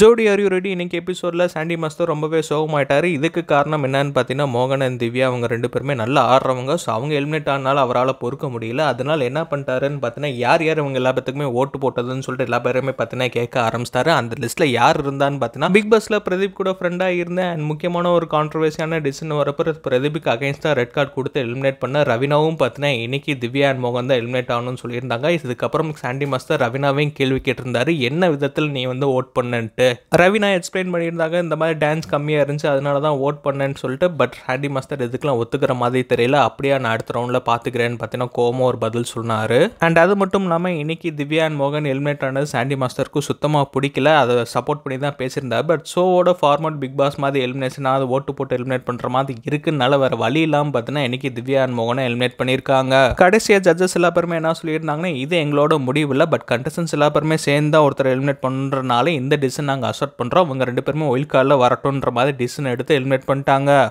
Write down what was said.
ஜோடி அரியு ரெடி இன்னைக்கு எபிசோடில் சாண்டி மாஸ்டர் ரொம்பவே சோகமாயிட்டார் இதுக்கு காரணம் என்னன்னு பார்த்தீங்கன்னா மோகன் அண்ட் திவ்யா அவங்க ரெண்டு பேருமே நல்லா ஆடுறவங்க ஸோ அவங்க ஹெல்மெட் ஆனாலும் அவரால் பொறுக்க முடியல அதனால் என்ன பண்ணிட்டாருன்னு பார்த்தீங்கன்னா யார் யார் இவங்க எல்லா பேத்துக்குமே ஓட்டு போட்டதுன்னு சொல்லிட்டு எல்லா பேருமே பார்த்தீங்கன்னா கேட்க ஆரம்பிச்சிட்டாரு அந்த லிஸ்ட்டில் யார் இருந்தான்னு பார்த்தீங்கன்னா பிக் பாஸில் பிரதீப் கூட ஃப்ரெண்டாக இருந்தேன் அண்ட் முக்கியமான ஒரு கான்ட்ரவர்சியான டிசிஷன் வரப்போ பிரதீப்க்கு தான் ரெட் கார்டு கொடுத்து எலிமினேட் பண்ண ரவினாவும் பார்த்தீங்கன்னா இன்னைக்கு திவ்யா அண்ட் மோகன் தான் எலிமினேட் ஆகணும்னு சொல்லியிருந்தாங்க இதுக்கப்புறம் சாண்டி மாஸ்டர் ரவினாவையும் கேள்வி கேட்டிருந்தாரு என்ன விதத்தில் நீ வந்து ஓட் பண்ணன்ட்டு சொல்லிட்டு ரவினா எக்ஸ்பிளைன் பண்ணியிருந்தாங்க இந்த மாதிரி டான்ஸ் கம்மியாக இருந்துச்சு அதனால தான் ஓட் பண்ணேன்னு சொல்லிட்டு பட் ஹேண்டி மாஸ்டர் எதுக்கெல்லாம் ஒத்துக்கிற மாதிரி தெரியல அப்படியே நான் அடுத்த ரவுண்டில் பார்த்துக்கிறேன்னு பார்த்தீங்கன்னா கோமோ ஒரு பதில் சொன்னார் அண்ட் அது மட்டும் இல்லாமல் இன்னைக்கு திவ்யா அண்ட் மோகன் எலிமினேட் ஆனது ஹேண்டி மாஸ்டருக்கு சுத்தமாக பிடிக்கல அதை சப்போர்ட் பண்ணி தான் பேசியிருந்தார் பட் ஷோவோட ஃபார்மட் பிக் பாஸ் மாதிரி எலிமினேஷன் அது ஓட்டு போட்டு எலிமினேட் பண்ணுற மாதிரி இருக்குனால வேறு வழி இல்லாமல் பார்த்தீங்கன்னா இன்னைக்கு திவ்யா அண்ட் மோகனை எலிமினேட் பண்ணியிருக்காங்க கடைசியாக ஜட்ஜஸ் எல்லா பேருமே என்ன சொல்லியிருந்தாங்கன்னா இது எங்களோட முடிவு இல்லை பட் கண்டஸ்டன்ஸ் எல்லா பேருமே சேர்ந்து தான் ஒருத்தர் எலிமினேட் பண்ணுறனால இந்த டிசன் நாங்கள் அசர்ட் பண்ணுறோம் அவங்க ரெண்டு பேருமே ஒயில் காலில் வரட்டுன்ற மாதிரி டிசிஷன் எடுத்து எலிமினேட் பண்ணிட்டாங்க